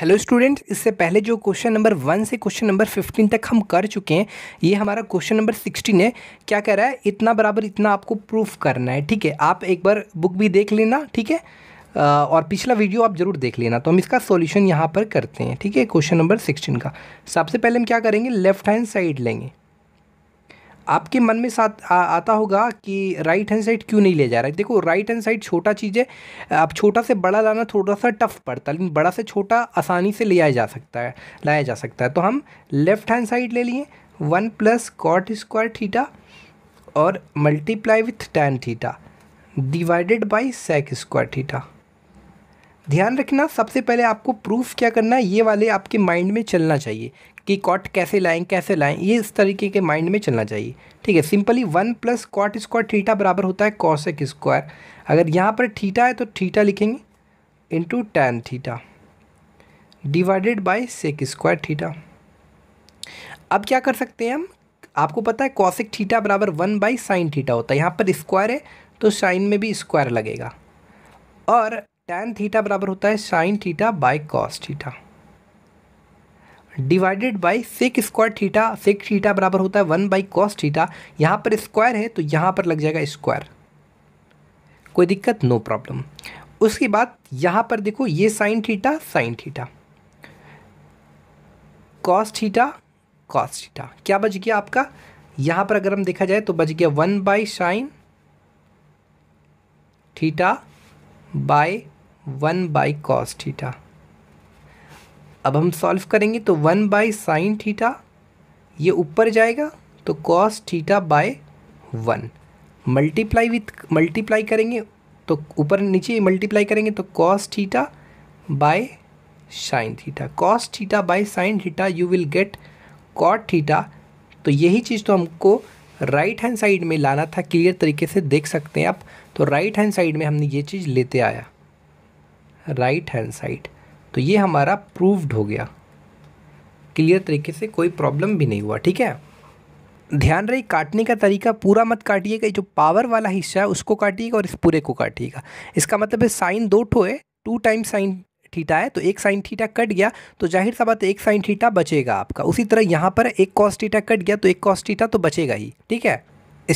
hello students इससे पहले जो क्वेश्चन नंबर वन से क्वेश्चन नंबर फिफ्टीन तक हम कर चुके हैं ये हमारा क्वेश्चन नंबर सिक्सटीन है क्या कह रहा है इतना बराबर इतना आपको प्रूफ करना है ठीक है आप एक बार बुक भी देख लेना ठीक है और पिछला वीडियो आप ज़रूर देख लेना तो हम इसका सॉल्यूशन यहाँ पर करते हैं ठीक है क्वेश्चन नंबर सिक्सटीन का सबसे पहले हम क्या करेंगे लेफ्ट हैंड साइड लेंगे आपके मन में साथ आ, आता होगा कि राइट हैंड साइड क्यों नहीं ले जा रहा है देखो राइट हैंड साइड छोटा चीज़ है आप छोटा से बड़ा लाना थोड़ा सा टफ पड़ता है लेकिन बड़ा से छोटा आसानी से लिया जा सकता है लाया जा सकता है तो हम लेफ्ट हैंड साइड ले लिए one plus cot square theta और multiply with tan theta divided by sec square theta ध्यान रखना सबसे पहले आपको प्रूफ क्या करना है ये वाले आपके माइंड में चलना चाहिए कि कॉट कैसे लाएं कैसे लाएं ये इस तरीके के माइंड में चलना चाहिए ठीक है simply one plus cot square theta बराबर होता है कॉशेक स्क्वायर अगर यहाँ पर थीटा है तो थीटा लिखेंगे into tan theta divided by sec square theta अब क्या कर सकते हैं हम आपको पता है कॉसिक थीटा बराबर वन बाई साइन थीटा होता है यहाँ पर स्क्वायर है तो साइन में भी स्क्वायर लगेगा और टेन थीटा बराबर होता है sine theta by cos theta divided by sec square theta sec theta बराबर होता है वन बाई कॉस थीटा यहाँ पर स्क्वायर है तो यहाँ पर लग जाएगा स्क्वायर कोई दिक्कत नो प्रॉब्लम उसके बाद यहाँ पर देखो ये sine theta sine theta cos theta cos theta क्या बच गया आपका यहाँ पर अगर हम देखा जाए तो बच गया one by sine theta by one by cos theta अब हम सॉल्व करेंगे तो वन बाई साइन थीटा ये ऊपर जाएगा तो cos theta by one multiply with multiply करेंगे तो ऊपर नीचे मल्टीप्लाई करेंगे तो cos theta by sine theta cos theta by sine theta you will get cot theta तो यही चीज़ तो हमको राइट हैंड साइड में लाना था क्लियर तरीके से देख सकते हैं आप तो राइट हैंड साइड में हमने ये चीज़ लेते आया राइट हैंड साइड तो ये हमारा प्रूव्ड हो गया क्लियर तरीके से कोई प्रॉब्लम भी नहीं हुआ ठीक है ध्यान रही काटने का तरीका पूरा मत काटिएगा जो पावर वाला हिस्सा है उसको काटिएगा और इस पूरे को काटिएगा इसका मतलब है साइन दो ठो है टू टाइम साइन थीटा है तो एक साइन थीटा कट गया तो जाहिर सा बात एक साइन थीटा बचेगा आपका उसी तरह यहाँ पर एक कॉस थीटा कट गया तो एक कॉस थीटा तो बचेगा ही ठीक है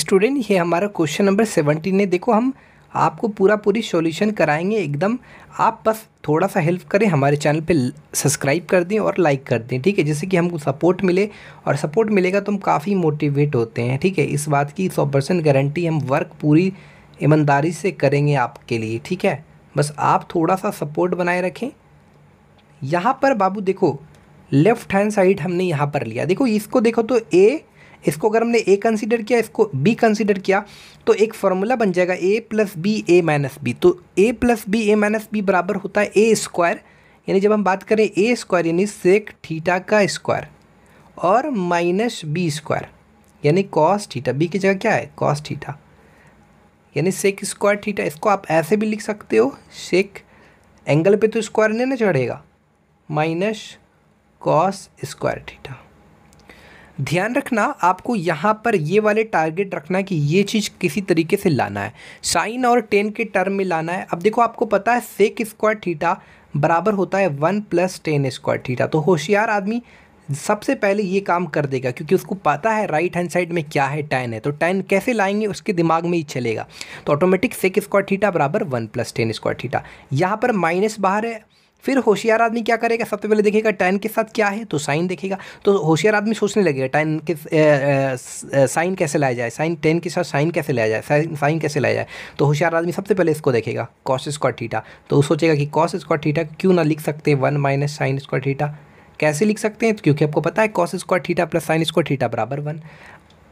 स्टूडेंट ये हमारा क्वेश्चन नंबर सेवनटीन है देखो हम आपको पूरा पूरी सॉल्यूशन कराएंगे एकदम आप बस थोड़ा सा हेल्प करें हमारे चैनल पे सब्सक्राइब कर दें और लाइक कर दें ठीक है जिससे कि हमको सपोर्ट मिले और सपोर्ट मिलेगा तो हम काफ़ी मोटिवेट होते हैं ठीक है इस बात की सौ परसेंट गारंटी हम वर्क पूरी ईमानदारी से करेंगे आपके लिए ठीक है बस आप थोड़ा सा सपोर्ट बनाए रखें यहाँ पर बाबू देखो लेफ़्ट हैंड साइड हमने यहाँ पर लिया देखो इसको देखो तो ए इसको अगर हमने ए कंसिडर किया इसको बी कंसिडर किया तो एक फार्मूला बन जाएगा A plus B A minus B तो A plus B A minus B बराबर होता है ए स्क्वायर यानी जब हम बात करें ए स्क्वायर यानी सेक थीटा का स्क्वायर और माइनस बी स्क्वायर यानी कॉस थीटा बी की जगह क्या है कॉस थीटा यानी सेक स्क्वायर थीटा इसको आप ऐसे भी लिख सकते हो सेक एंगल पे तो स्क्वायर नहीं ना चढ़ेगा माइनस कॉस स्क्वायर थीटा ध्यान रखना आपको यहाँ पर ये वाले टारगेट रखना है कि ये चीज़ किसी तरीके से लाना है साइन और टेन के टर्म में लाना है अब देखो आपको पता है सेक स्क्वायर थीटा बराबर होता है one plus tan square theta तो होशियार आदमी सबसे पहले ये काम कर देगा क्योंकि उसको पता है राइट हैंड साइड में क्या है टेन है तो टेन कैसे लाएंगे उसके दिमाग में ही चलेगा तो ऑटोमेटिक सेक स्क्वायर थीटा बराबर one plus tan square theta यहाँ पर माइनस बाहर है फिर होशियार आदमी क्या करेगा सबसे पहले देखेगा टेन के साथ क्या है तो साइन देखेगा तो होशियार आदमी सोचने लगेगा टेन के साइन कैसे लाया जाए साइन टेन के साथ साइन कैसे लाया जाए साइन कैसे लाया जाए तो होशियार आदमी सबसे पहले इसको देखेगा कॉस स्क्वायर थीटा तो वो सोचेगा कि कॉस स्क्वायर थीटा क्यों ना लिख सकते one minus sine square theta कैसे लिख सकते हैं क्योंकि आपको पता है cos square theta plus sine square theta बराबर वन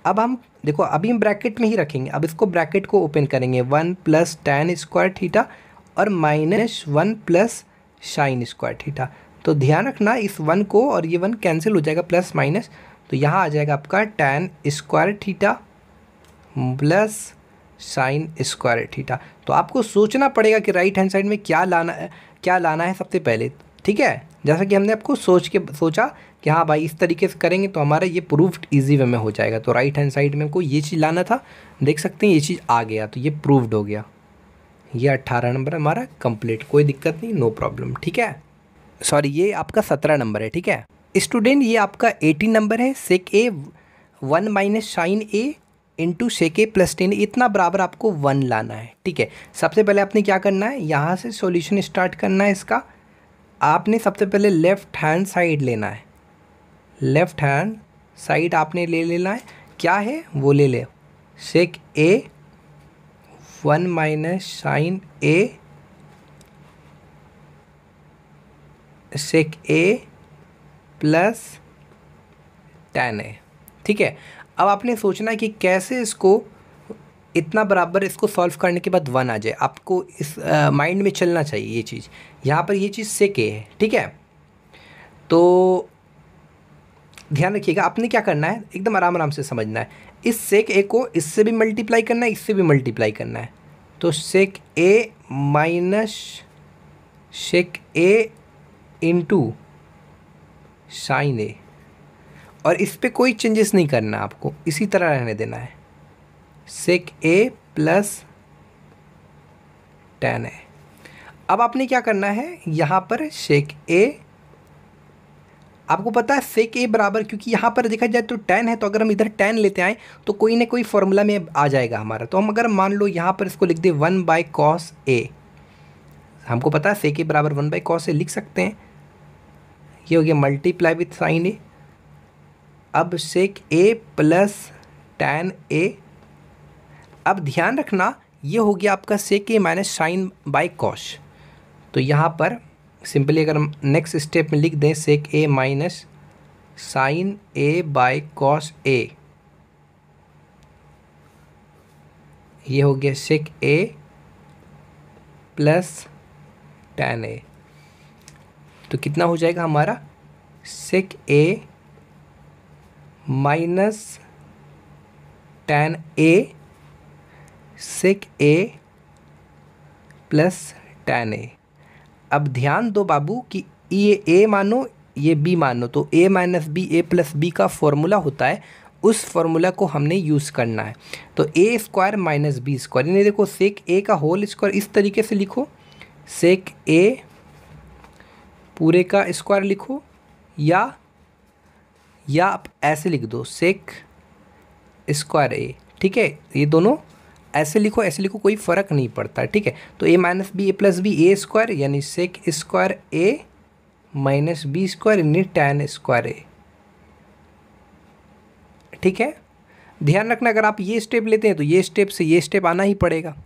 अब हम देखो अभी हम ब्रैकेट में ही रखेंगे अब इसको ब्रैकेट को ओपन करेंगे one plus tan square theta और minus one plus sine square theta तो ध्यान रखना इस वन को और ये वन कैंसिल हो जाएगा प्लस माइनस तो यहाँ आ जाएगा आपका tan square theta plus sine square theta तो आपको सोचना पड़ेगा कि राइट हैंड साइड में क्या लाना है क्या लाना है सबसे पहले ठीक है जैसा कि हमने आपको सोच के सोचा कि हाँ भाई इस तरीके से करेंगे तो हमारा ये प्रूफ इजी वे में हो जाएगा तो राइट हैंड साइड में हमको ये चीज़ लाना था देख सकते हैं ये चीज़ आ गया तो ये प्रूव्ड हो गया ये अट्ठारह नंबर हमारा कंप्लीट कोई दिक्कत नहीं नो प्रॉब्लम ठीक है सॉरी ये आपका सत्रह नंबर है ठीक है स्टूडेंट ये आपका एटीन नंबर है sec A one minus sine A into sec A plus tan इतना बराबर आपको वन लाना है ठीक है सबसे पहले आपने क्या करना है यहाँ से सॉल्यूशन स्टार्ट करना है इसका आपने सबसे पहले लेफ़्ट हैंड साइड लेना है लेफ़्ट हैंड साइड आपने ले लेना है क्या है वो ले ले sec A one minus sine A sec A plus tan A ठीक है अब आपने सोचना कि कैसे इसको इतना बराबर इसको सॉल्व करने के बाद वन आ जाए आपको इस माइंड में चलना चाहिए ये चीज़ यहाँ पर ये चीज़ सेक ए है ठीक है तो ध्यान रखिएगा आपने क्या करना है एकदम आराम आराम से समझना है इस सेक ए को इससे भी मल्टीप्लाई करना है इससे भी मल्टीप्लाई करना है तो sec A minus sec A into sine A और इस पर कोई चेंजेस नहीं करना आपको इसी तरह रहने देना है sec A plus tan A अब आपने क्या करना है यहाँ पर सेक ए आपको पता है सेक ए बराबर क्योंकि यहाँ पर देखा जाए तो टेन है तो अगर हम इधर टेन लेते आएँ तो कोई ना कोई फॉर्मूला में आ जाएगा हमारा तो हम अगर मान लो यहाँ पर इसको लिख दें वन बाई कॉस ए हमको पता है सेक ए बराबर वन बाई कॉस ए लिख सकते हैं ये हो गया मल्टीप्लाई विथ साइन ए अब सेक ए प्लस टेन ए अब ध्यान रखना ये हो गया आपका sec A minus sine by cos तो यहाँ पर सिंपली अगर हम नेक्स्ट स्टेप में लिख दें sec A minus sine A by cos A ये हो गया सेक ए प्लस टेन ए तो कितना हो जाएगा हमारा sec A minus tan A sec A plus tan A अब ध्यान दो बाबू कि ये ए मानो ये बी मानो तो A minus B A plus B का फॉर्मूला होता है उस फॉर्मूला को हमने यूज़ करना है तो A square minus B square यानी देखो सेक ए का होल स्क्वायर इस तरीके से लिखो सेक ए पूरे का स्क्वायर लिखो या या आप ऐसे लिख दो सेक स्क्वायर ए ठीक है ये दोनों ऐसे लिखो ऐसे लिखो कोई फ़र्क नहीं पड़ता ठीक है तो A minus B A plus B A square यानी sec square A minus B square यानी टेन स्क्वायर ए ठीक है ध्यान रखना अगर आप ये स्टेप लेते हैं तो ये स्टेप से ये स्टेप आना ही पड़ेगा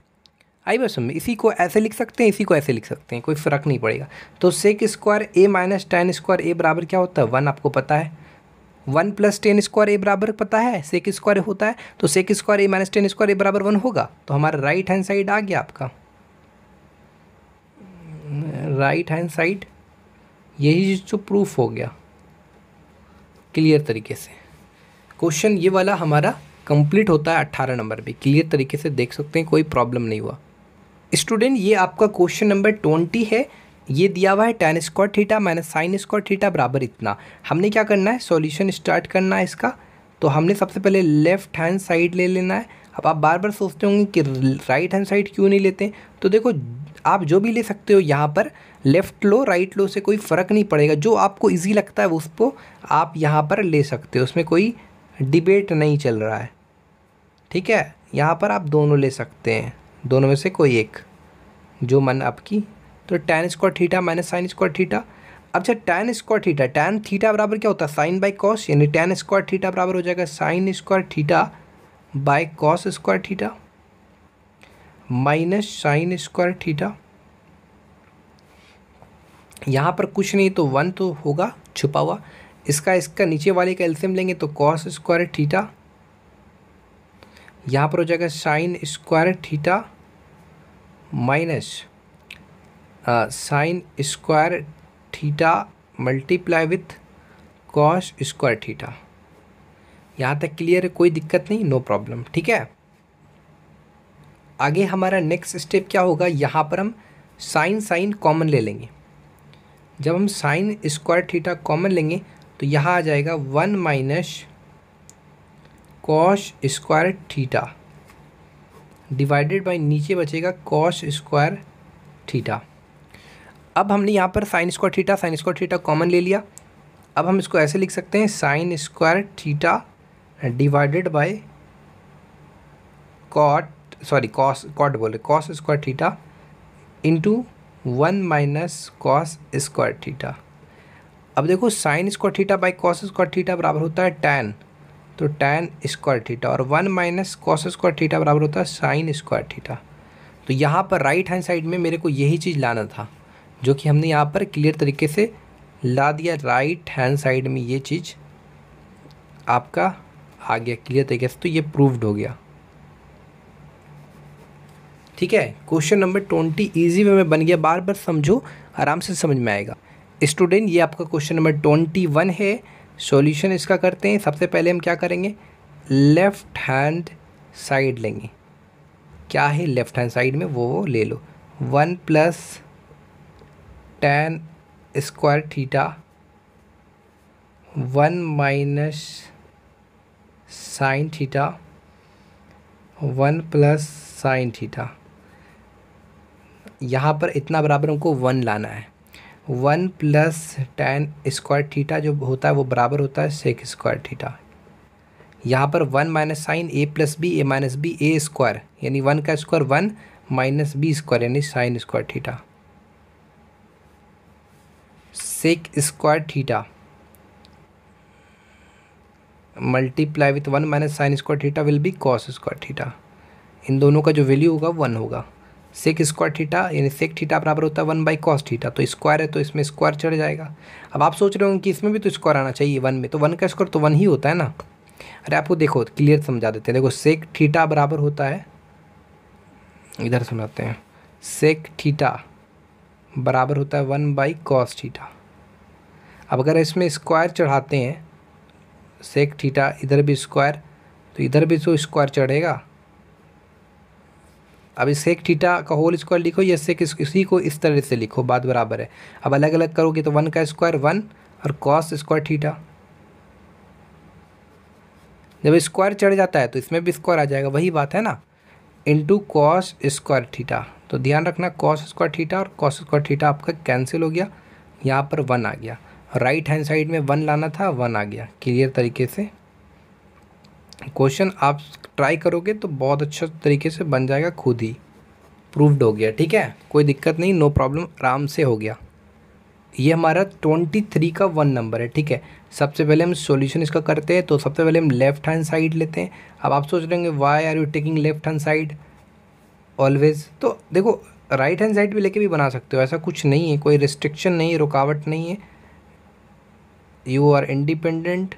आई बस में इसी को ऐसे लिख सकते हैं इसी को ऐसे लिख सकते हैं कोई फ़र्क नहीं पड़ेगा तो sec square A minus tan square A बराबर क्या होता है वन आपको पता है one plus tan square A बराबर पता है सेक स्क्वायर होता है तो sec square A minus tan square A बराबर वन होगा तो हमारा राइट हैंड साइड आ गया आपका राइट हैंड साइड यही जो प्रूफ हो गया क्लियर तरीके से क्वेश्चन ये वाला हमारा कंप्लीट होता है अट्ठारह नंबर भी क्लियर तरीके से देख सकते हैं कोई प्रॉब्लम नहीं हुआ स्टूडेंट ये आपका क्वेश्चन नंबर ट्वेंटी है ये दिया हुआ है tan square theta minus sine square theta बराबर इतना हमने क्या करना है सॉल्यूशन स्टार्ट करना है इसका तो हमने सबसे पहले लेफ्ट हैंड साइड ले लेना है अब आप बार बार सोचते होंगे कि राइट हैंड साइड क्यों नहीं लेते तो देखो आप जो भी ले सकते हो यहाँ पर लेफ़्ट लो राइट लो से कोई फ़र्क नहीं पड़ेगा जो आपको ईजी लगता है उसको आप यहाँ पर ले सकते हो उसमें कोई डिबेट नहीं चल रहा है ठीक है यहाँ पर आप दोनों ले सकते हैं दोनों में से कोई एक जो मन आपकी तो tan square theta minus sine square theta अब जब tan square theta tan theta बराबर क्या होता है साइन बाई कॉस यानी टेन स्क्वायर थीटा बराबर हो जाएगा sine square theta by cos square theta minus sine square theta यहाँ पर कुछ नहीं तो वन तो होगा छुपा हुआ इसका इसका नीचे वाले का एल्सियम लेंगे तो कॉस स्क्वायर थीटा यहाँ पर हो जाएगा sine square theta minus sine square theta multiply with cos square theta यहाँ तक क्लियर है कोई दिक्कत नहीं नो प्रॉब्लम ठीक है आगे हमारा नेक्स्ट स्टेप क्या होगा यहाँ पर हम साइन साइन कॉमन ले लेंगे जब हम साइन स्क्वायर थीटा कॉमन लेंगे तो यहाँ आ जाएगा one minus cos square theta divided by नीचे बचेगा कॉस स्क्वायर थीटा अब हमने यहाँ पर sine square theta sine square theta common ले लिया अब हम इसको ऐसे लिख सकते हैं sine square theta divided by cot sorry cos cot बोले cos square theta into one minus cos square theta अब देखो sine square theta by cos square theta बराबर होता है टेन तो टेन स्क्वायर थीटा और one minus cos square theta बराबर होता है साइन स्क्वायर थीटा तो यहाँ पर राइट हैंड साइड में मेरे को यही चीज़ लाना था जो कि हमने यहाँ पर क्लियर तरीके से ला दिया राइट हैंड साइड में ये चीज़ आपका आ गया क्लियर तरीके से तो ये प्रूव्ड हो गया ठीक है question number twenty easy way में बन गया बार बार समझो आराम से समझ में आएगा स्टूडेंट ये आपका क्वेश्चन नंबर ट्वेंटी वन है सॉल्यूशन इसका करते हैं सबसे पहले हम क्या करेंगे लेफ़्ट हैंड साइड लेंगे क्या है लेफ़्ट हैंड साइड में वो ले लो one plus tan square theta one minus sine theta one plus sine theta यहाँ पर इतना बराबर हमको वन लाना है one plus tan square theta जो होता है वो बराबर होता है सेक स्क्वायर थीटा यहाँ पर one minus sine A plus B A minus B A square यानी वन का square one minus B square यानी sine square theta sec square theta multiply with one minus sine square theta will be cos square theta इन दोनों का जो value होगा one होगा सेक square theta यानी सेक थीटा बराबर होता है वन बाई कॉस थीटा तो स्क्वायर है तो इसमें स्क्वायर चढ़ जाएगा अब आप सोच रहे होंगे कि इसमें भी तो स्क्वायर आना चाहिए वन में तो वन का स्क्वायर तो वन ही होता है ना अरे आपको देखो क्लियर समझा देते हैं देखो सेक थीटा बराबर होता है इधर सुनाते हैं सेक थीटा बराबर होता है वन बाई कॉस थीटा अब अगर इसमें स्क्वायर चढ़ाते हैं सेक ठीठा इधर भी स्क्वायर तो इधर भी तो स्क्वायर चढ़ेगा अब इस सेक ठीठा का होल स्क्वायर लिखो या सेक इसी को इस तरह से लिखो बात बराबर है अब अलग अलग करोगे तो वन का स्क्वायर वन और कॉस स्क्वायर ठीठा जब स्क्वायर चढ़ जाता है तो इसमें भी स्क्वायर आ जाएगा वही बात है ना इंटू कॉस स्क्वायर ठीठा तो ध्यान रखना कॉस स्क्वायर ठीठा और कॉस स्क्वायर ठीठा आपका कैंसिल हो गया यहाँ पर वन आ गया राइट हैंड साइड में वन लाना था वन आ गया क्लियर तरीके से क्वेश्चन आप ट्राई करोगे तो बहुत अच्छा तरीके से बन जाएगा खुद ही प्रूव्ड हो गया ठीक है कोई दिक्कत नहीं नो प्रॉब्लम आराम से हो गया ये हमारा ट्वेंटी थ्री का वन नंबर है ठीक है सबसे पहले हम सॉल्यूशन इसका करते हैं तो सबसे पहले हम लेफ्ट हैंड साइड लेते हैं अब आप सोच रहे होंगे why are you taking left hand side always तो देखो राइट हैंड साइड भी लेके भी बना सकते हो ऐसा कुछ नहीं है कोई रिस्ट्रिक्शन नहीं है रुकावट नहीं है यू आर इंडिपेंडेंट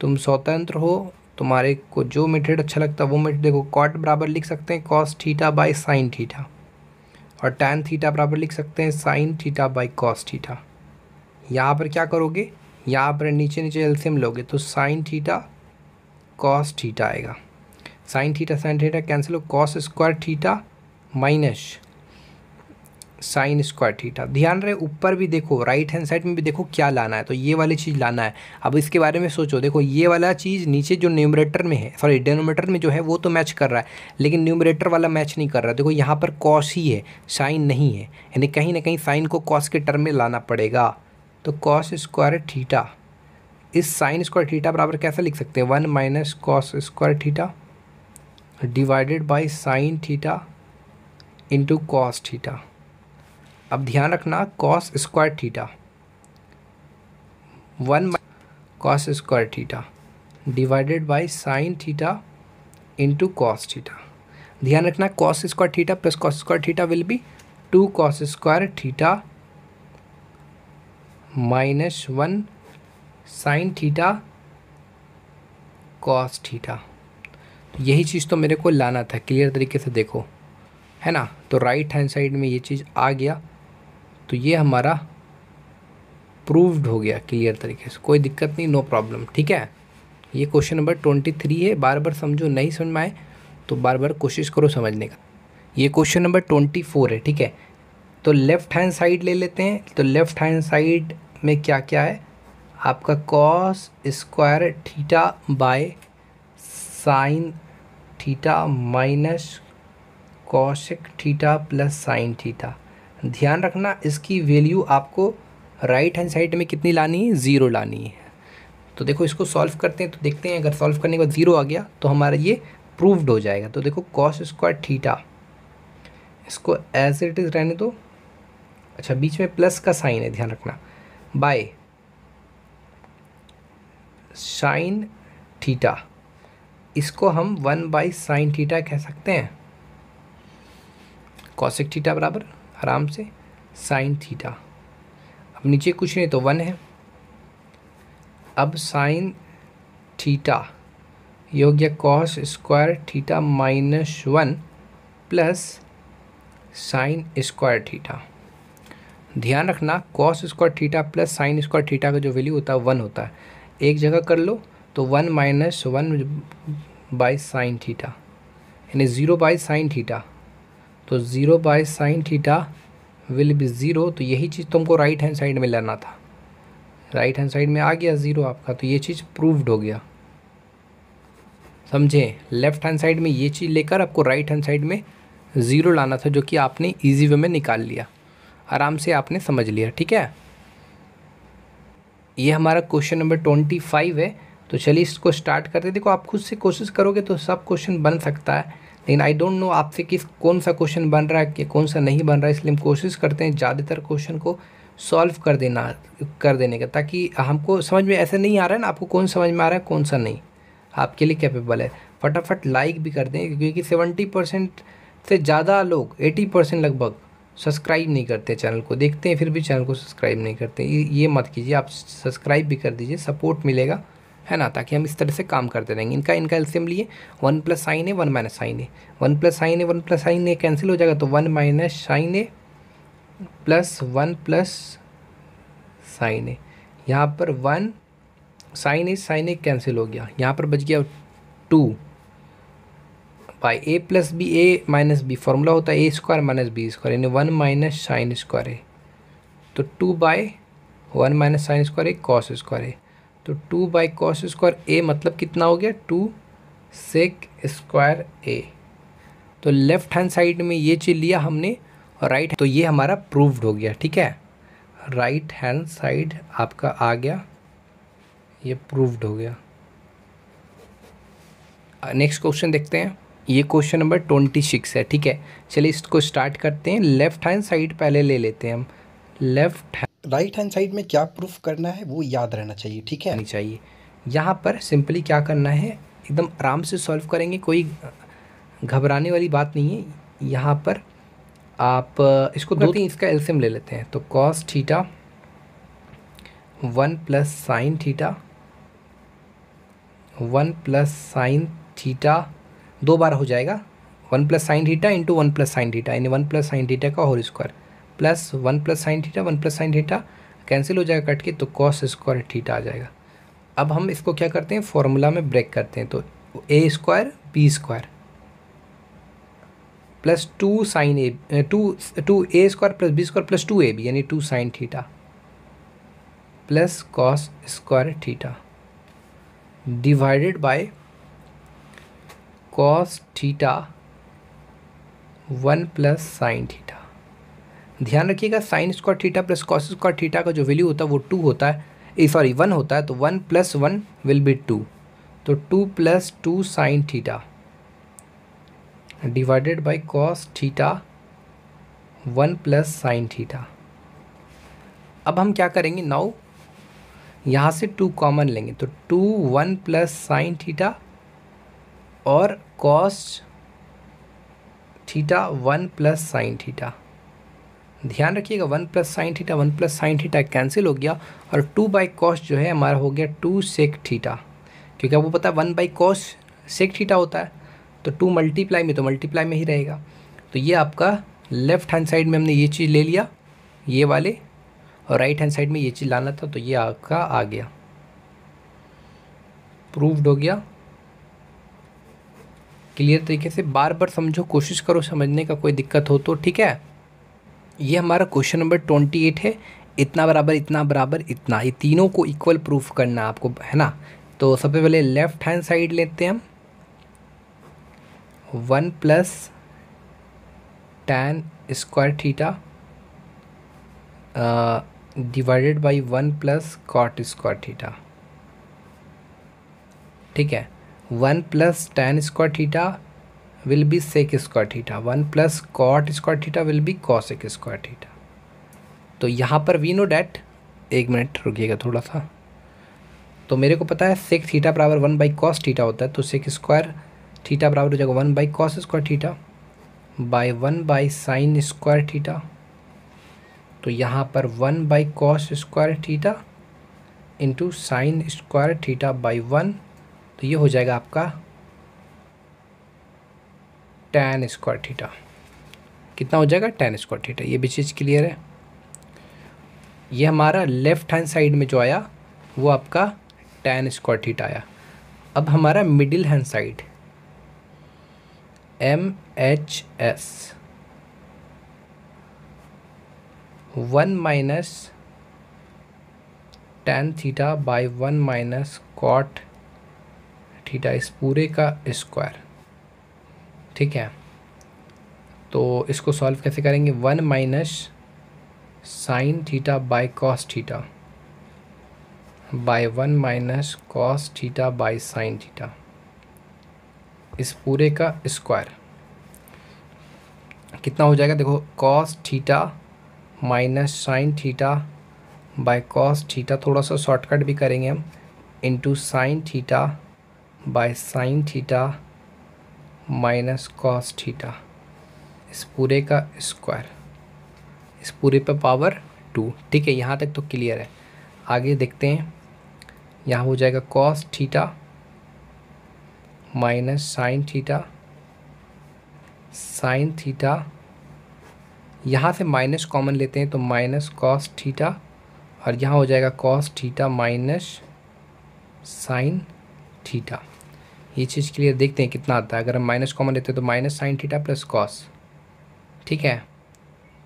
तुम स्वतंत्र हो तुम्हारे को जो मेथड अच्छा लगता है वो मेथड देखो कॉट बराबर लिख सकते हैं cos theta by sine theta और टैन थीटा बराबर लिख सकते हैं sine theta by cos theta यहाँ पर क्या करोगे यहाँ पर नीचे नीचे एल्सियम लोगे तो साइन थीटा कॉस थीटा आएगा sine theta sine theta cancel हो cos square theta minus sine square theta ध्यान रहे ऊपर भी देखो राइट हैंड साइड में भी देखो क्या लाना है तो ये वाली चीज़ लाना है अब इसके बारे में सोचो देखो ये वाला चीज़ नीचे जो न्यूमरेटर में है सॉरी डिनोमेटर में जो है वो तो मैच कर रहा है लेकिन न्यूमरेटर वाला मैच नहीं कर रहा देखो यहाँ पर कॉस ही है साइन नहीं है यानी कहीं ना कहीं साइन को कॉस के टर्म में लाना पड़ेगा तो कॉस स्क्वायर थीटा इस साइन स्क्वायर थीटा बराबर कैसे लिख सकते हैं one minus cos square theta divided by sine theta into cos theta अब ध्यान रखना cos square theta one cos square theta divided by sine theta into cos theta ध्यान रखना cos square theta plus cos square theta will be two cos square theta minus one sine theta cos theta यही चीज़ तो मेरे को लाना था clear तरीके से देखो है ना तो राइट हैंड साइड में ये चीज़ आ गया तो ये हमारा प्रूव्ड हो गया क्लियर तरीके से कोई दिक्कत नहीं नो प्रॉब्लम ठीक है ये क्वेश्चन नंबर ट्वेंटी थ्री है बार बार समझो नहीं समझ में आए तो बार बार कोशिश करो समझने का ये क्वेश्चन नंबर ट्वेंटी फोर है ठीक है तो लेफ़्ट हैंड साइड ले लेते हैं तो लेफ़्ट हैंड साइड में क्या क्या है आपका cos square theta by sine theta minus cosec theta plus sine theta ध्यान रखना इसकी वैल्यू आपको राइट हैंड साइड में कितनी लानी है ज़ीरो लानी है तो देखो इसको सॉल्व करते हैं तो देखते हैं अगर सॉल्व करने के बाद ज़ीरो आ गया तो हमारा ये प्रूव्ड हो जाएगा तो देखो कॉस स्क्वायर थीटा इसको एज इट इज़ रहने दो अच्छा बीच में प्लस का साइन है ध्यान रखना बाय साइन थीटा इसको हम वन बाई साइन थीटा कह सकते हैं कॉसिक थीटा बराबर आराम से साइन थीटा अब नीचे कुछ नहीं तो वन है अब साइन थीटा ये हो गया cos square theta minus one plus sine square theta ध्यान रखना cos square theta plus sine square theta का जो वैल्यू होता है वन होता है एक जगह कर लो तो one minus one by sine theta यानी ज़ीरो बाई साइन थीटा तो zero by sine theta will be zero तो यही चीज़ तुमको राइट हैंड साइड में लाना था राइट हैंड साइड में आ गया ज़ीरो आपका तो ये चीज़ प्रूव्ड हो गया समझे लेफ्ट हैंड साइड में ये चीज़ लेकर आपको राइट हैंड साइड में ज़ीरो लाना था जो कि आपने इजी वे में निकाल लिया आराम से आपने समझ लिया ठीक है ये हमारा क्वेश्चन नंबर ट्वेंटी फाइव है तो चलिए इसको स्टार्ट करते देखो आप खुद से कोशिश करोगे तो सब क्वेश्चन बन सकता है लेकिन आई डोंट नो आपसे किस कौन सा क्वेश्चन बन रहा है कि कौन सा नहीं बन रहा है इसलिए हम कोशिश करते हैं ज़्यादातर क्वेश्चन को सॉल्व कर देना कर देने का ताकि हमको समझ में ऐसा नहीं आ रहा है ना आपको कौन समझ में आ रहा है कौन सा नहीं आपके लिए कैपेबल है फटाफट लाइक भी कर दें क्योंकि सेवेंटी परसेंट से ज़्यादा लोग एटी परसेंट लगभग सब्सक्राइब नहीं करते चैनल को देखते हैं फिर भी चैनल को सब्सक्राइब नहीं करते ये मत कीजिए आप सब्सक्राइब भी कर दीजिए सपोर्ट मिलेगा है ना ताकि हम इस तरह से काम करते रहेंगे इनका इनका एल्सियम लिए one plus sine A one minus sine A one plus sine A one plus sine A cancel हो जाएगा तो one minus sine A plus one plus sine A यहाँ पर one sine A sine A cancel हो गया यहाँ पर बच गया two by A plus B A minus B formula होता है A square minus B square यानी one minus sine square A तो to by one minus sine square A cos square A तो two by cos square A मतलब कितना हो गया to sec square A तो लेफ्ट हैंड साइड में ये चीज़ लिया हमने और राइट right, तो ये हमारा प्रूव्ड हो गया ठीक है राइट हैंड साइड आपका आ गया ये प्रूव्ड हो गया नेक्स्ट क्वेश्चन देखते हैं ये क्वेश्चन नंबर ट्वेंटी सिक्स है ठीक है चलिए इसको स्टार्ट करते हैं लेफ्ट हैंड साइड पहले ले लेते हैं हम left hand right hand side में क्या प्रूफ करना है वो याद रहना चाहिए ठीक है नहीं चाहिए यहाँ पर सिंपली क्या करना है एकदम आराम से सॉल्व करेंगे कोई घबराने वाली बात नहीं है यहाँ पर आप इसको दो तीन इसका एल्सियम ले लेते हैं तो cos theta one plus sine theta one plus sine theta दो बार हो जाएगा one plus sine theta into one plus sine theta यानी वन प्लस साइन थीटा का whole square plus one plus sine theta one plus sine theta cancel हो जाएगा cut के तो कॉस स्क्वायर थीटा आ जाएगा अब हम इसको क्या करते हैं फॉर्मूला में ब्रेक करते हैं तो A square B square plus two sine A two two A square plus B square plus two A B यानी two sine theta plus cos square theta divided by cos theta one plus sine theta ध्यान रखिएगा sine square theta plus cos square theta का जो value होता है वो to होता है सॉरी वन होता है तो one plus one will be two तो two plus two sine theta divided by cos theta one plus sine theta अब हम क्या करेंगे नाउ यहाँ से टू कॉमन लेंगे तो two one plus sine theta और cos theta one plus sine theta ध्यान रखिएगा one plus sine theta one plus sine theta cancel हो गया और टू बाई कॉस जो है हमारा हो गया टू सेक थीटा क्योंकि आपको पता है one by cos sec theta होता है तो टू मल्टीप्लाई में तो मल्टीप्लाई में ही रहेगा तो ये आपका लेफ्ट हैंड साइड में हमने ये चीज़ ले लिया ये वाले और राइट हैंड साइड में ये चीज़ लाना था तो ये आपका आ गया प्रूव्ड हो गया क्लियर तरीके से बार बार समझो कोशिश करो समझने का कोई दिक्कत हो तो ठीक है ये हमारा क्वेश्चन नंबर ट्वेंटी एट है इतना बराबर इतना बराबर इतना ये तीनों को इक्वल प्रूफ करना है आपको है ना तो सबसे पहले लेफ्ट हैंड साइड लेते हैं हम one plus tan square theta divided by one plus cot square theta ठीक है one plus tan square theta will be sec square theta one plus cot square theta will be cosec square theta तो यहाँ पर we know that एक minute रुकिएगा थोड़ा सा तो मेरे को पता है सेक थीटा बराबर वन बाई कॉस थीटा होता है तो सेक स्क्वायर थीटा बराबर हो जाएगा one by cos square theta by one by sine square theta तो यहाँ पर one by cos square theta into sine square theta by one तो ये हो जाएगा आपका टेन स्क्वायर थीटा कितना हो जाएगा टेन स्क्वायर थीटा ये भी चीज़ क्लियर है ये हमारा लेफ़्ट हैंड साइड में जो आया वो आपका टेन स्क्वायर थीटा आया अब हमारा middle hand side M H S one minus tan theta by one minus cot theta इस पूरे का स्क्वायर ठीक है तो इसको सॉल्व कैसे करेंगे one minus sine theta by cos theta by one minus cos theta by sine theta इस पूरे का स्क्वायर कितना हो जाएगा देखो cos theta minus sine theta by cos theta थोड़ा सा शॉर्टकट भी करेंगे हम into sine theta by sine theta minus cos theta इस पूरे का स्क्वायर इस पूरे पे पावर टू ठीक है यहाँ तक तो क्लियर है आगे देखते हैं यहाँ हो जाएगा cos theta minus sine theta sine theta यहाँ से माइनस कॉमन लेते हैं तो माइनस कॉस थीटा और यहाँ हो जाएगा cos theta minus sine theta ये चीज़ क्लियर देखते हैं कितना आता है अगर हम माइनस कॉमन लेते हैं तो minus sine theta plus cos ठीक है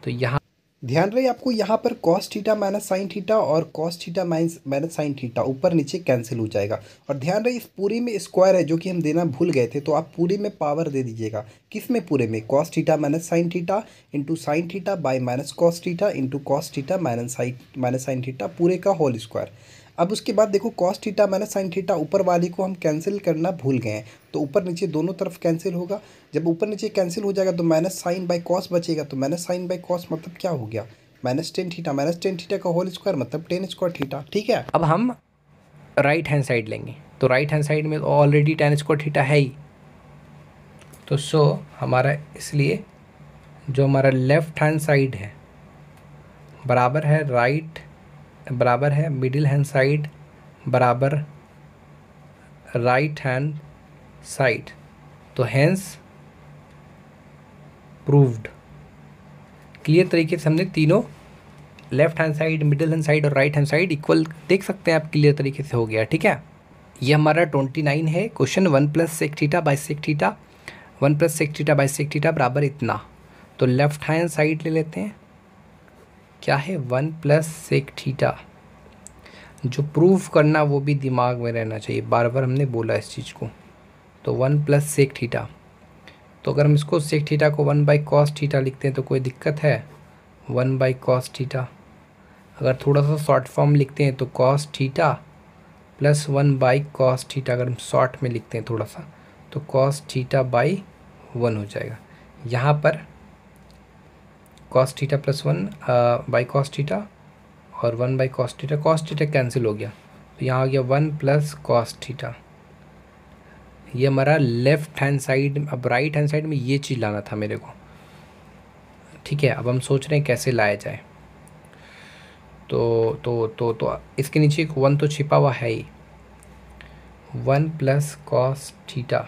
तो यहाँ ध्यान रहे आपको यहाँ पर cos theta minus sine theta और cos theta minus minus sine theta ऊपर नीचे कैंसिल हो जाएगा और ध्यान रहे इस पूरे में स्क्वायर है जो कि हम देना भूल गए थे तो आप पूरे में पावर दे दीजिएगा किस में पूरे में cos theta minus sine theta into sine theta by minus cos theta into cos theta minus sine minus sine theta पूरे का होल स्क्वायर अब उसके बाद देखो cos theta minus sine theta ऊपर वाली को हम कैंसिल करना भूल गए हैं तो ऊपर नीचे दोनों तरफ कैंसिल होगा जब ऊपर नीचे कैंसिल हो जाएगा तो माइनस साइन बाई कॉस बचेगा तो माइनस साइन बाई कॉस मतलब क्या हो गया minus tan theta minus tan theta का होल स्क्वायर मतलब टेन स्क्वायर थीटा ठीक है अब हम राइट हैंड साइड लेंगे तो राइट हैंड साइड में ऑलरेडी टेन स्क्वायर थीटा है ही तो सो हमारा इसलिए जो हमारा लेफ्ट हैंड साइड है बराबर है राइट बराबर है मिडिल हैंड साइड बराबर राइट हैंड साइड तो हैंस प्रूव्ड क्लियर तरीके से हमने तीनों left hand side middle hand side और राइट हैंड साइड इक्वल देख सकते हैं आप क्लियर तरीके से हो गया ठीक है ये हमारा ट्वेंटी नाइन है question one plus sec theta by sec theta one plus sec theta by sec theta बराबर इतना तो लेफ्ट हैंड साइड ले लेते हैं क्या है वन प्लस सेक थीटा जो प्रूफ करना वो भी दिमाग में रहना चाहिए बार बार हमने बोला इस चीज़ को तो वन प्लस सेक थीटा तो अगर हम इसको सेक थीटा को वन बाई कॉस थीटा लिखते हैं तो कोई दिक्कत है वन बाई कॉस थीटा अगर थोड़ा सा शॉर्ट फॉर्म लिखते हैं तो cos theta plus one by cos theta अगर हम शॉर्ट में लिखते हैं थोड़ा सा तो कॉस थीटा बाई वन हो जाएगा यहाँ पर cos theta plus one by cos theta और one by cos theta cos theta cancel हो गया तो यहाँ आ गया वन प्लस कॉस थीटा ये हमारा लेफ़्ट हैंड साइड अब राइट हैंड साइड में ये चीज़ लाना था मेरे को ठीक है अब हम सोच रहे हैं कैसे लाया जाए तो तो तो तो इसके नीचे एक वन तो छिपा हुआ है ही one plus cos theta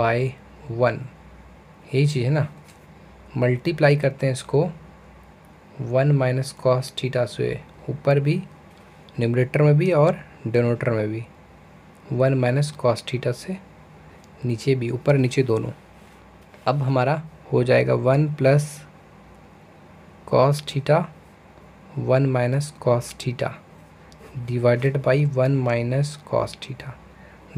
by one यही चीज़ है ना मल्टीप्लाई करते हैं इसको वन माइनस कॉस थीटा से ऊपर भी न्यूमरेटर में भी और डिनोटर में भी वन माइनस कॉस थीटा से नीचे भी ऊपर नीचे दोनों अब हमारा हो जाएगा one plus cos theta one minus cos theta divided by one minus cos theta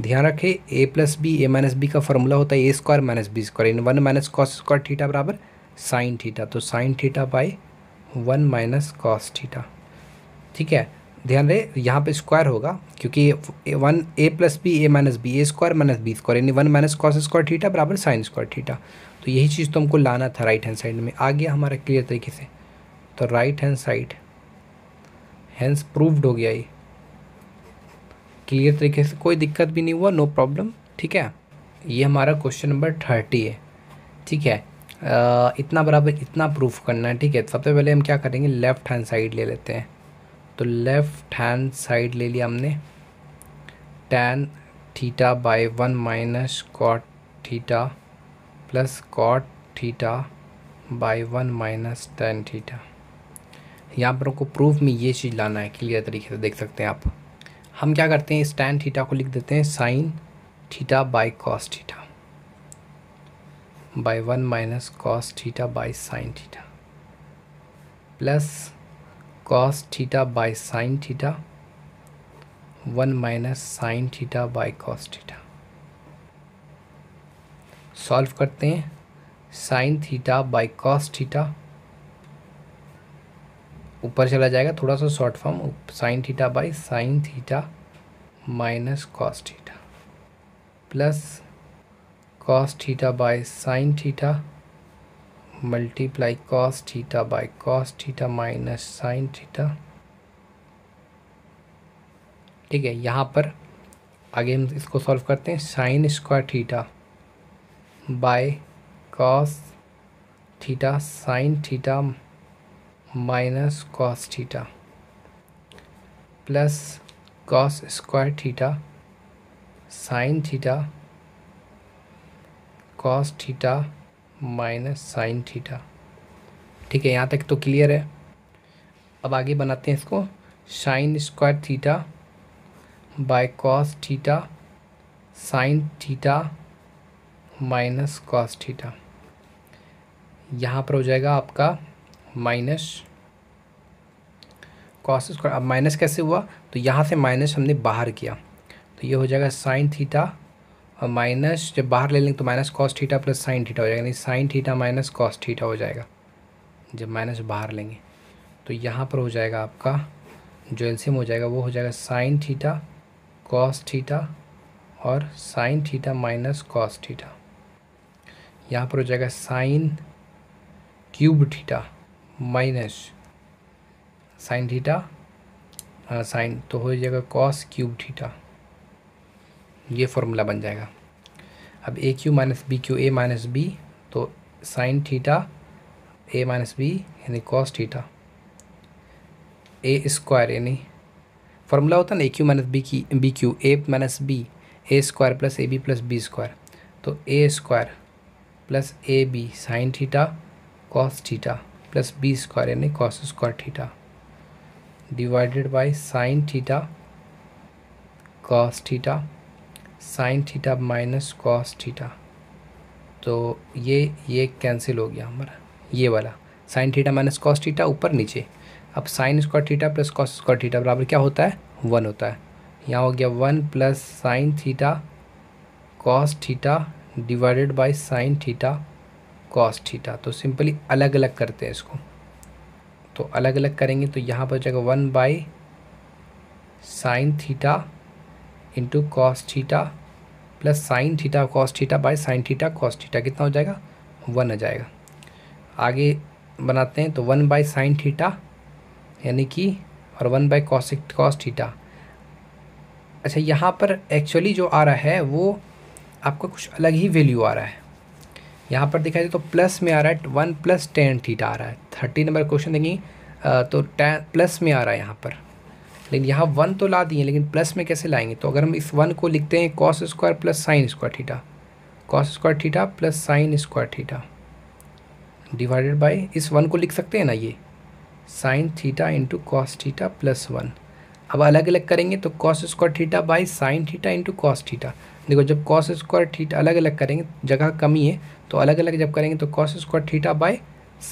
ध्यान रखें A plus B A minus B का फॉर्मूला होता है A square minus B square इन one minus cos square theta बराबर sine theta तो sine theta by one minus cos theta ठीक है ध्यान रहे यहाँ पे स्क्वायर होगा क्योंकि one A plus B A minus B A square minus B square यानी one minus cos square theta बराबर साइन स्क्वायर थीटा तो यही चीज़ तो हमको लाना था राइट हैंड साइड में आ गया हमारा क्लियर तरीके से तो right hand side hence proved हो गया ये क्लियर तरीके से कोई दिक्कत भी नहीं हुआ नो प्रॉब्लम ठीक है ये हमारा क्वेश्चन नंबर थर्टी है ठीक है इतना बराबर इतना प्रूफ करना है ठीक है सबसे पहले हम क्या करेंगे लेफ़्ट हैंड साइड ले लेते हैं तो लेफ़्ट हैंड साइड ले लिया हमने tan theta by one minus cot theta plus cot theta by one minus tan theta यहाँ पर आपको प्रूफ में ये चीज़ लाना है क्लियर तरीके से देख सकते हैं आप हम क्या करते हैं इस टेन थीटा को लिख देते हैं sine theta by cos theta by one minus cos theta by sine theta plus cos theta by sine theta one minus sine theta by cos theta solve करते हैं sine theta by cos theta ऊपर चला जाएगा थोड़ा सा short form sine theta by sine theta minus cos theta plus cos theta by sine theta multiply cos theta by cos theta minus sine theta ठीक है यहाँ पर आगे हम इसको सॉल्व करते हैं sine square theta by cos theta sine theta minus cos theta plus cos square theta sine theta cos theta minus sine theta ठीक है यहाँ तक तो क्लियर है अब आगे बनाते हैं इसको sine square theta by cos theta sine theta minus cos theta यहाँ पर हो जाएगा आपका माइनस कॉस स्क्वायर अब माइनस कैसे हुआ तो यहाँ से माइनस हमने बाहर किया तो ये हो जाएगा साइन थीटा माइनस जब बाहर ले लेंगे तो minus cos theta plus sine theta हो जाएगा यानी sine theta minus cos theta हो जाएगा जब माइनस बाहर लेंगे तो यहाँ पर हो जाएगा आपका जो एल्सियम हो जाएगा वो हो जाएगा साइन थीटा कॉस थीटा और sine theta minus cos theta यहाँ पर हो जाएगा sine cube theta minus sine theta sine तो हो जाएगा कॉस क्यूब थीटा ये फॉर्मूला बन जाएगा अब A cube minus B cube A minus B तो sine theta A minus B यानी कॉस थीटा ए स्क्वायर यानी फार्मूला होता है ना ए क्यू माइनस बी की B cube A minus B A square plus A B plus B square तो A square plus A B sine theta cos theta plus B square यानी cos square theta divided by sine theta cos theta sine theta minus cos theta तो ये ये cancel हो गया हमारा ये वाला sine theta minus cos theta ऊपर नीचे अब sine square theta plus cos square theta बराबर क्या होता है वन होता है यहाँ हो गया one plus sine theta cos theta divided by sine theta cos theta तो सिंपली अलग अलग करते हैं इसको तो अलग अलग करेंगे तो यहाँ पर हो जाएगा one by sine theta into cos theta plus sine theta cos theta by sine theta cos theta कितना हो जाएगा वन आ जाएगा आगे बनाते हैं तो वन बाई साइन थीटा यानी कि और one by cos cos theta अच्छा यहाँ पर एक्चुअली जो आ रहा है वो आपका कुछ अलग ही वैल्यू आ रहा है यहाँ पर दिखाई दे तो प्लस में आ रहा है वन प्लस टेन थीटा आ रहा है थर्टी नंबर क्वेश्चन देखिए तो टेन प्लस में आ रहा है यहाँ पर लेकिन यहाँ वन तो ला दिए लेकिन प्लस में कैसे लाएंगे तो अगर हम इस वन को लिखते हैं cos square plus sine square theta cos square theta plus sine square theta divided by इस वन को लिख सकते हैं ना ये sine theta into cos theta plus one अब अलग अलग करेंगे तो cos square theta by sine theta into cos theta देखो जब कॉस स्क्वायर थीटा अलग अलग करेंगे जगह कमी है तो अलग अलग जब करेंगे तो cos square theta by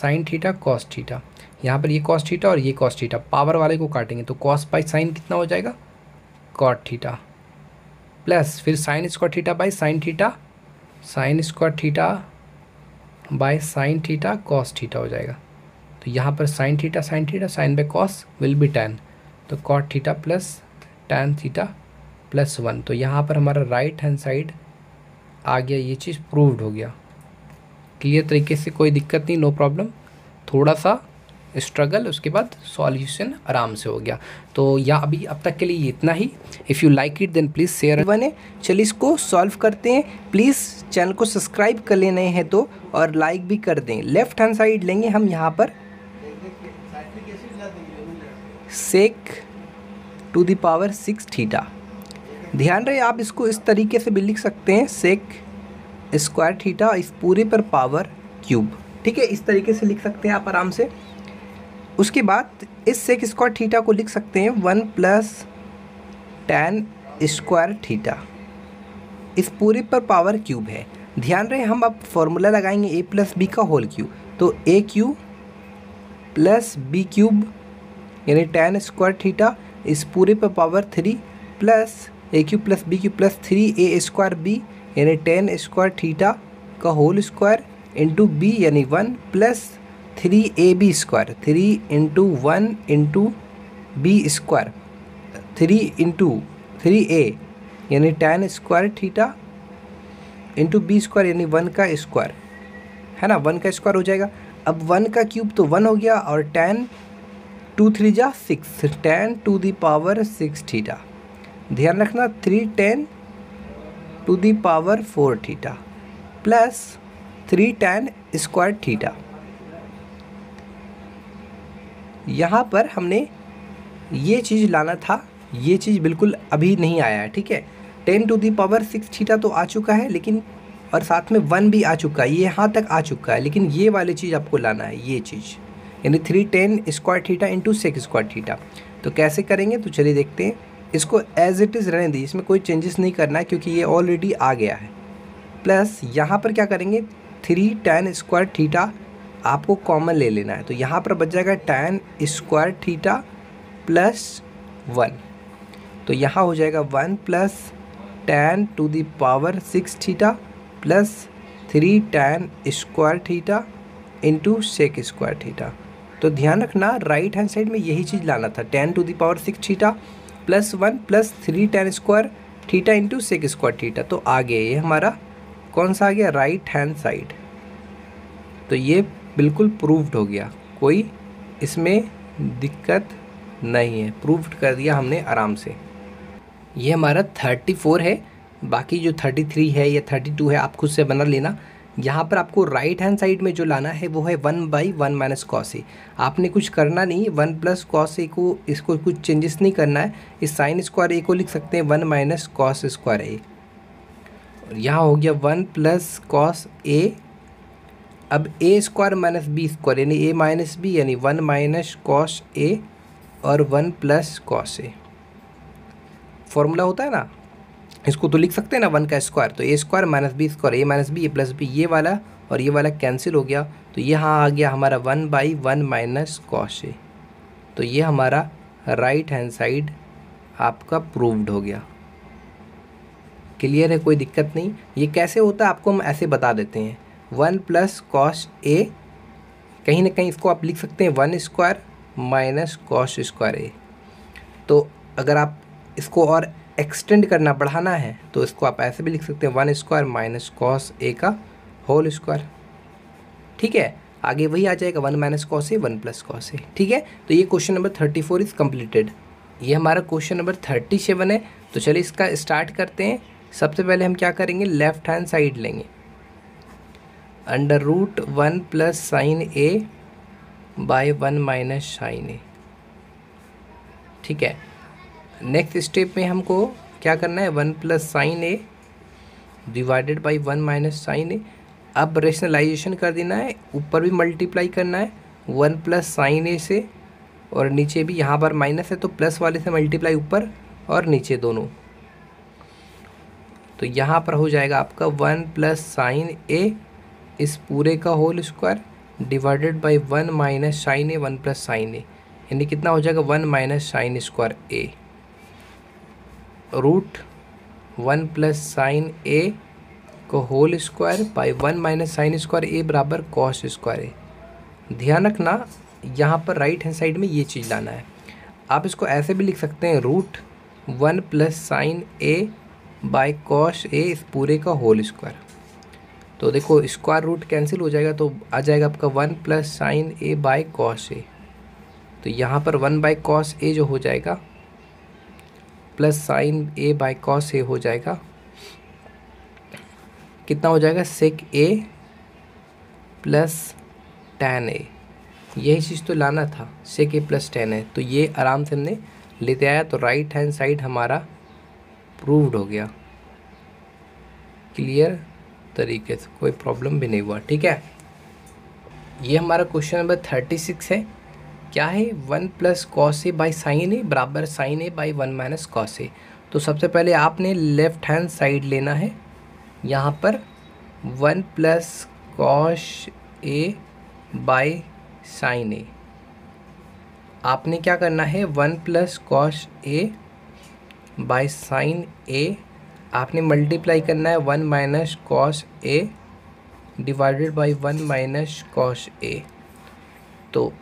sine theta cos theta यहाँ पर ये कॉस थीटा और ये कॉस थीटा पावर वाले को काटेंगे तो कॉस बाई साइन कितना हो जाएगा कॉट थीटा प्लस फिर sine square theta by sine theta sine square theta by sine theta cos theta हो जाएगा तो यहाँ पर sine theta sine theta sine by cos will be tan तो cot theta plus tan theta plus one तो यहाँ पर हमारा राइट हैंड साइड आ गया ये चीज़ प्रूव्ड हो गया क्लियर तरीके से कोई दिक्कत नहीं नो प्रॉब्लम थोड़ा सा स्ट्रगल उसके बाद सॉल्यूशन आराम से हो गया तो या अभी अब तक के लिए इतना ही if you like it then please share बने चलिए इसको सॉल्व करते हैं प्लीज़ चैनल को सब्सक्राइब कर लेने हैं तो और लाइक भी कर दें लेफ्ट हैंड साइड लेंगे हम यहाँ पर sec to the power six theta ध्यान रहे आप इसको इस तरीके से भी लिख सकते हैं सेक स्क्वायर थीटा इस पूरे पर पावर क्यूब ठीक है इस तरीके से लिख सकते हैं आप आराम से उसके बाद इस सेक स्क्वायर थीटा को लिख सकते हैं one plus tan square theta इस पूरे पर पावर क्यूब है ध्यान रहे हम अब फॉर्मूला लगाएंगे ए प्लस बी का होल क्यूब तो A cube plus B cube यानी टेन स्क्वायर थीटा इस पूरे पर power three plus A cube plus B cube plus three A square B यानी टेन स्क्वायर थीटा का होल स्क्वायर इंटू बी यानी one plus three A B square three into one into B square three into three A यानी tan square theta into B square यानी one का square है ना one का square हो जाएगा अब वन का क्यूब तो वन हो गया और टेन टू थ्री जा six tan to the power six theta ध्यान रखना three tan to the power four theta plus three tan square theta यहाँ पर हमने ये चीज़ लाना था ये चीज़ बिल्कुल अभी नहीं आया है ठीक है tan to the power six theta तो आ चुका है लेकिन और साथ में वन भी आ चुका है ये यहाँ तक आ चुका है लेकिन ये वाली चीज़ आपको लाना है ये चीज़ यानी three tan square theta into six square theta तो कैसे करेंगे तो चलिए देखते हैं इसको एज इट इज़ रहने दी इसमें कोई चेंजेस नहीं करना है क्योंकि ये ऑलरेडी आ गया है प्लस यहाँ पर क्या करेंगे थ्री टेन स्क्वायर थीटा आपको कॉमन ले लेना है तो यहाँ पर बच जाएगा tan square theta plus one तो यहाँ हो जाएगा one plus tan to the power six theta plus three tan square theta into sec square theta तो ध्यान रखना राइट हैंड साइड में यही चीज़ लाना था tan to the power six theta plus one plus three tan square theta into sec square theta तो आ गया ये हमारा कौन सा आ गया राइट हैंड साइड तो ये बिल्कुल प्रूव्ड हो गया कोई इसमें दिक्कत नहीं है प्रूव्ड कर दिया हमने आराम से ये हमारा थर्टी फोर है बाकी जो थर्टी थ्री है या थर्टी टू है आप खुद से बना लेना यहाँ पर आपको राइट हैंड साइड में जो लाना है वो है one by one minus cos A आपने कुछ करना नहीं वन प्लस कॉस ए को इसको कुछ चेंजेस नहीं करना है इस साइन स्क्वायर ए को लिख सकते हैं one minus cos square A यहाँ हो गया वन प्लस कॉस ए अब A square minus B square यानी ए माइनस बी यानी वन माइनस कॉस ए और one plus cos A formula होता है ना इसको तो लिख सकते हैं ना वन का स्क्वायर तो A square minus B square A minus B A plus B ये वाला और ये वाला कैंसिल हो गया तो यहाँ आ गया हमारा one by one minus cos A तो ये हमारा राइट हैंड साइड आपका प्रूव्ड हो गया क्लियर है कोई दिक्कत नहीं ये कैसे होता है आपको हम ऐसे बता देते हैं वन प्लस कॉस ए कहीं ना कहीं इसको आप लिख सकते हैं one square minus cos square A तो अगर आप इसको और एक्सटेंड करना बढ़ाना है तो इसको आप ऐसे भी लिख सकते हैं one square minus cos A का होल स्क्वायर ठीक है आगे वही आ जाएगा one minus cos A one plus cos A ठीक है तो ये question number thirty four is completed ये हमारा क्वेश्चन नंबर थर्टी सेवन है तो चलिए इसका स्टार्ट करते हैं सबसे पहले हम क्या करेंगे लेफ्ट हैंड साइड लेंगे under root one plus sine A by one minus sine A ठीक है नेक्स्ट स्टेप में हमको क्या करना है one plus sine A divided by one minus sine A अब रेशनलाइजेशन कर देना है ऊपर भी मल्टीप्लाई करना है वन प्लस साइन ए से और नीचे भी यहाँ पर माइनस है तो प्लस वाले से मल्टीप्लाई ऊपर और नीचे दोनों तो यहाँ पर हो जाएगा आपका वन प्लस साइन ए इस पूरे का whole square divided by one minus sine A one plus sine A यानी कितना हो जाएगा one minus sine square A root one plus sine A को whole square by one minus sine square A बराबर cos square A ध्यान रखना यहाँ पर राइट हैंड साइड में ये चीज़ लाना है आप इसको ऐसे भी लिख सकते हैं root one plus sine A by cos A इस पूरे का होल स्क्वायर तो देखो स्क्वायर रूट कैंसिल हो जाएगा तो आ जाएगा आपका one plus sine A by cos A तो यहाँ पर वन बाय कॉस ए जो हो जाएगा plus sine A by cos A हो जाएगा कितना हो जाएगा सेक ए प्लस टेन ए यही चीज़ तो लाना था सेक ए प्लस टेन ए तो ये आराम से हमने लेते आया तो राइट हैंड साइड हमारा प्रूव्ड हो गया क्लियर तरीके से कोई प्रॉब्लम भी नहीं हुआ ठीक है ये हमारा क्वेश्चन नंबर थर्टी सिक्स है क्या है one plus cos A by sine A बराबर sine A by one minus cos A तो सबसे पहले आपने लेफ्ट हैंड साइड लेना है यहाँ पर one plus cos A by sine A आपने क्या करना है one plus cos A by sine A आपने मल्टीप्लाई करना है one minus cos A divided by one minus cos A तो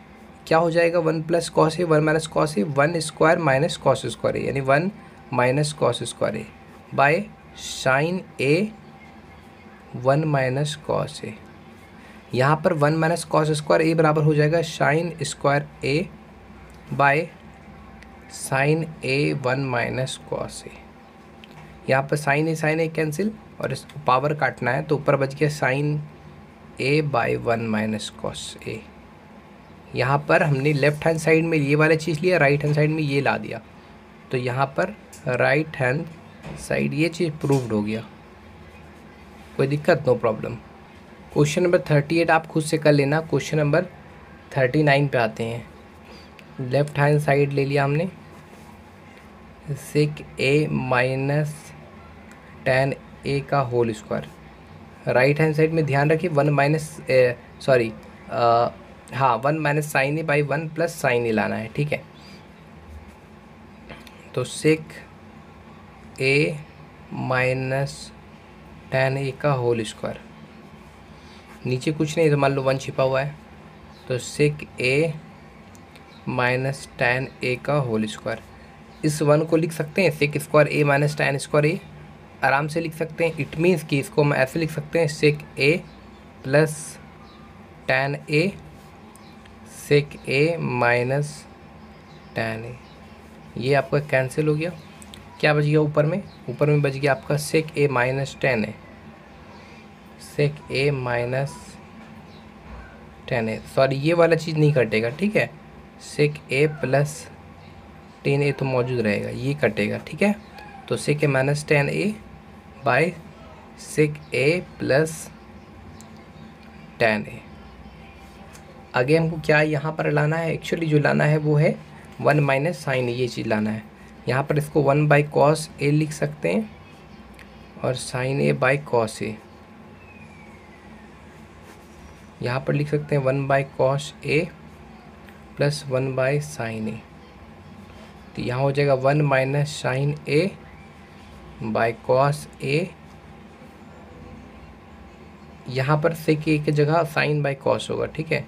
क्या हो जाएगा one plus cos A one minus cos A one square minus cos square A यानी one minus cos square A by sine A one minus cos A यहाँ पर one minus cos square A बराबर हो जाएगा sine square A by sine A one minus cos A यहाँ पर sine A sine A cancel और इस power काटना है तो ऊपर बच गया sine A by one minus cos A यहाँ पर हमने लेफ़्ट हैंड साइड में ये वाला चीज़ लिया राइट हैंड साइड में ये ला दिया तो यहाँ पर राइट हैंड साइड ये चीज़ प्रूव्ड हो गया कोई दिक्कत no problem question number thirty eight आप खुद से कर लेना क्वेश्चन नंबर थर्टी नाइन पर आते हैं लेफ़्ट हैंड साइड ले लिया हमने सिक ए माइनस टेन ए का whole square right hand side में ध्यान रखिए वन माइनस सॉरी हाँ one minus sine A by one plus sine A लाना है ठीक है तो सिक ए माइनस टेन ए का होल स्क्वायर नीचे कुछ नहीं तो मान लो वन छिपा हुआ है तो सिक ए माइनस टेन ए का होल स्क्वायर इस वन को लिख सकते हैं sec square A minus tan square A आराम से लिख सकते हैं इट मीन्स कि इसको हम ऐसे लिख सकते हैं sec A plus tan A sec A minus tan A ये आपका कैंसिल हो गया क्या बच गया ऊपर में ऊपर में बच गया आपका sec A minus tan A sec A minus tan A sorry ये वाला चीज़ नहीं कटेगा ठीक है सेक ए प्लस टेन ए तो मौजूद रहेगा ये कटेगा ठीक है तो sec A minus tan A by sec A plus tan A आगे हमको क्या यहाँ पर लाना है एक्चुअली जो लाना है वो है वन माइनस साइन ये चीज़ लाना है यहाँ पर इसको वन बाई कॉस ए लिख सकते हैं और sine A by cos A यहाँ पर लिख सकते हैं one by cos A plus one by sine A तो यहाँ हो जाएगा one minus sine A by cos A यहाँ पर सेक ए की जगह साइन बाय कॉस होगा ठीक है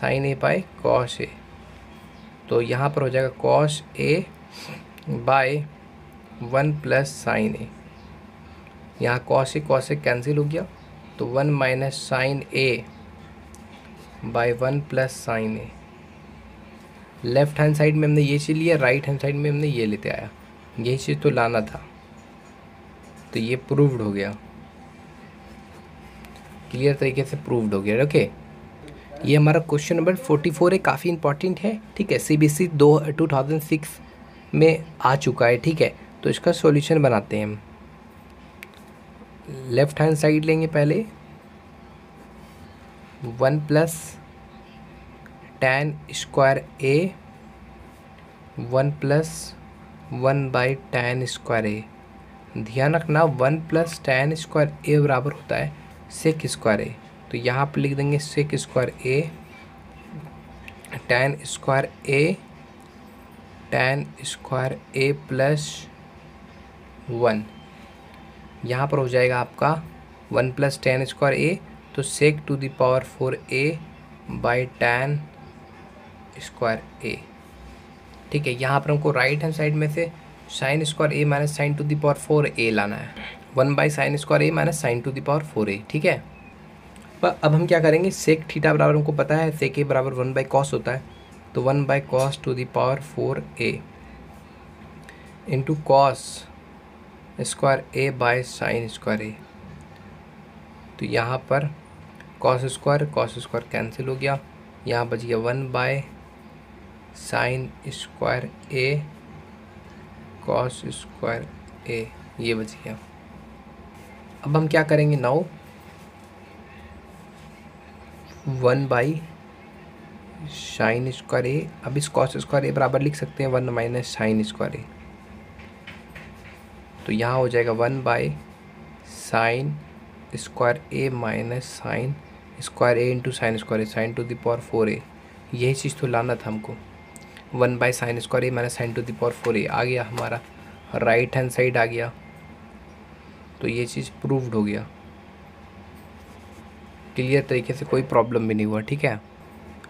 sine A by cos A तो यहाँ पर हो जाएगा cos A by one plus sine A यहाँ cos A cos A cancel हो गया तो one minus sine A by one plus sine A left hand side में हमने ये चीज़ लिया राइट हैंड साइड में हमने ये लेते आया यही चीज़ तो लाना था तो ये प्रूव्ड हो गया क्लियर तरीके से प्रूव्ड हो गया ओके ये हमारा क्वेश्चन नंबर फोर्टी फोर है काफ़ी इंपॉर्टेंट है ठीक है सी दो टू थाउजेंड सिक्स में आ चुका है ठीक है तो इसका सॉल्यूशन बनाते हैं हम लेफ़्ट हैंड साइड लेंगे पहले one plus tan square A one plus one by tan square A ध्यान रखना one plus tan square A बराबर होता है सेक स्क्वायर ए तो यहाँ पर लिख देंगे sec square A tan square A tan square A plus one यहाँ पर हो जाएगा आपका one plus tan square A तो sec to the power four A by tan square A ठीक है यहाँ पर हमको राइट हैंड साइड में से sine square A minus sine to the power four A लाना है one by sine square A minus sine to the power four A ठीक है पर अब हम क्या करेंगे सेक थीटा बराबर हमको पता है सेक ए बराबर वन बाई कॉस होता है तो one by cos to power four A into cos square A by sine square A तो यहाँ पर cos square cos square cancel हो गया यहाँ बच गया one by sine square A cos square A ये बच गया अब हम क्या करेंगे now one by sine square A अब इस कॉस स्क्वायर ए बराबर लिख सकते हैं one minus sine square A तो यहाँ हो जाएगा one by sine square A minus sine square A into sine square A sine to the power four A यही चीज़ तो लाना था हमको one by sine square A minus sine to the power four A आ गया हमारा राइट हैंड साइड आ गया तो ये चीज़ प्रूव्ड हो गया क्लियर तरीके से कोई प्रॉब्लम भी नहीं हुआ ठीक है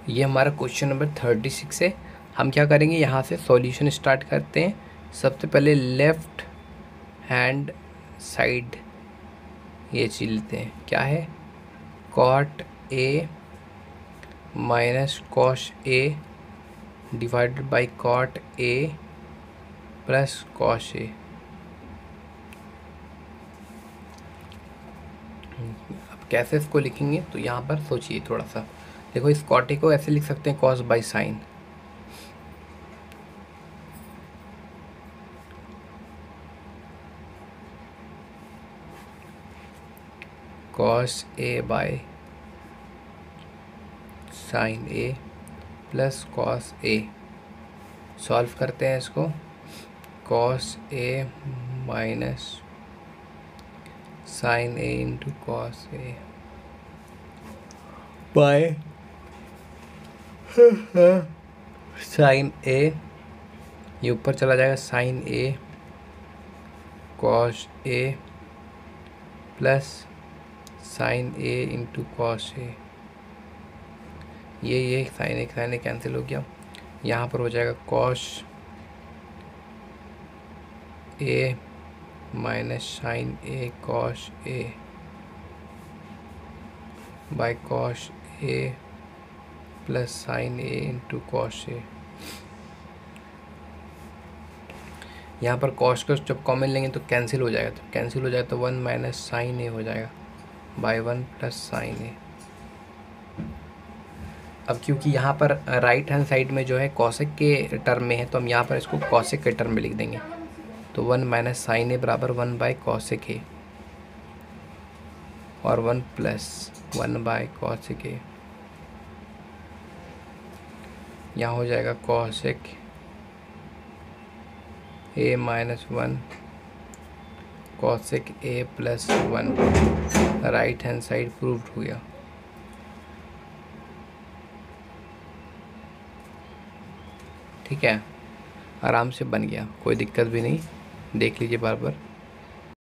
ये हमारा क्वेश्चन नंबर थर्टी सिक्स है हम क्या करेंगे यहाँ से सॉल्यूशन स्टार्ट करते हैं सबसे पहले लेफ़्ट हैंड साइड ये चीज लेते हैं क्या है cot A minus cos A divided by cot A plus cos A अब कैसे इसको लिखेंगे तो यहाँ पर सोचिए थोड़ा सा देखो इस कॉट ए को ऐसे लिख सकते हैं cos by sine cos A by sine A plus cos A solve करते हैं इसको cos A minus sine A into cos A by sine A ये ऊपर चला जाएगा sine A cos A plus sine A into cos A ये ये sign एक साइन एक कैंसिल हो गया यहाँ पर हो जाएगा cos A minus sine A cos A by cos A plus sine A into cos A यहाँ पर कॉश को जब कॉमन लेंगे तो कैंसिल हो जाएगा तो कैंसिल हो जाएगा तो वन माइनस साइन ए हो जाएगा by one plus sine A अब क्योंकि यहाँ पर राइट हैंड साइड में जो है कौशिक के टर्म में है तो हम यहाँ पर इसको कौशिक के टर्म में लिख देंगे तो वन माइनस साइन ए बराबर वन बाय कौशिक ए और one plus one by cosec A यहाँ हो जाएगा cosec A minus one cosec A plus one right hand side proved हो गया ठीक है आराम से बन गया कोई दिक्कत भी नहीं देख लीजिए बार बार